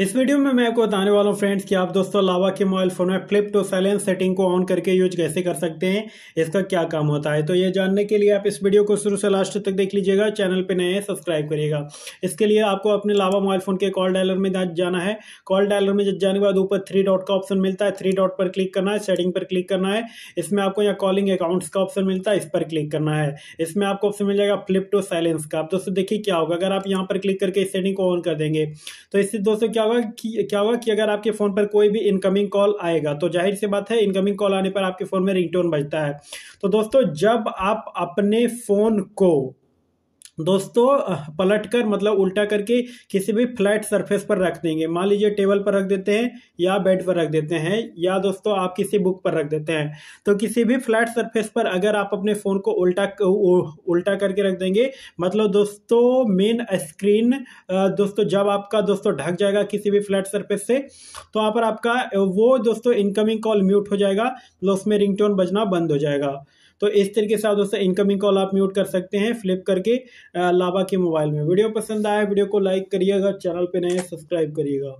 इस वीडियो में मैं आपको बताने वाला हूँ फ्रेंड्स कि आप दोस्तों लावा के मोबाइल फोन में फ्लिप टू साइलेंस सेटिंग को ऑन करके यूज कैसे कर सकते हैं इसका क्या काम होता है तो ये जानने के लिए आप इस वीडियो को शुरू से लास्ट तक देख लीजिएगा चैनल पर नए सब्सक्राइब करिएगा इसके लिए आपको अपने लावा मोबाइल फोन के कॉल डायलर में जाना है कॉल डायलर में जाने के बाद ऊपर थ्री डॉट का ऑप्शन मिलता है थ्री डॉट पर क्लिक करना है सेटिंग पर क्लिक करना है इसमें आपको यहाँ कॉलिंग अकाउंट्स का ऑप्शन मिलता है इस पर क्लिक करना है इसमें आपको ऑप्शन मिल जाएगा फ्लिप टू साइलेंस का आप दोस्तों देखिए क्या होगा अगर आप यहाँ पर क्लिक करके इस सेटिंग को ऑन कर देंगे तो इससे दोस्तों क्या हुआ कि क्या हुआ कि अगर आपके फ़ोन पर कोई भी इनकमिंग कॉल आएगा तो जाहिर सी बात है इनकमिंग कॉल आने पर आपके फ़ोन में रिंगटोन बजता है तो दोस्तों जब आप अपने फ़ोन को दोस्तों पलट कर मतलब उल्टा करके किसी भी फ्लैट सरफेस पर रख देंगे मान लीजिए टेबल पर रख देते हैं या बेड पर रख देते हैं या दोस्तों आप किसी बुक पर रख देते हैं तो किसी भी फ्लैट सरफेस पर अगर आप अपने फ़ोन को उल्टा उल्टा करके रख देंगे मतलब दोस्तों मेन स्क्रीन दोस्तों जब आपका दोस्तों ढक जाएगा किसी भी फ्लैट सर्फेस से तो वहाँ पर आपका वो दोस्तों इनकमिंग कॉल म्यूट हो जाएगा उसमें रिंग बजना बंद हो जाएगा तो इस तरीके से आप दोस्तों इनकमिंग कॉल आप म्यूट कर सकते हैं फ्लिप करके लाभा के मोबाइल में वीडियो पसंद आए वीडियो को लाइक करिएगा चैनल पर नए सब्सक्राइब करिएगा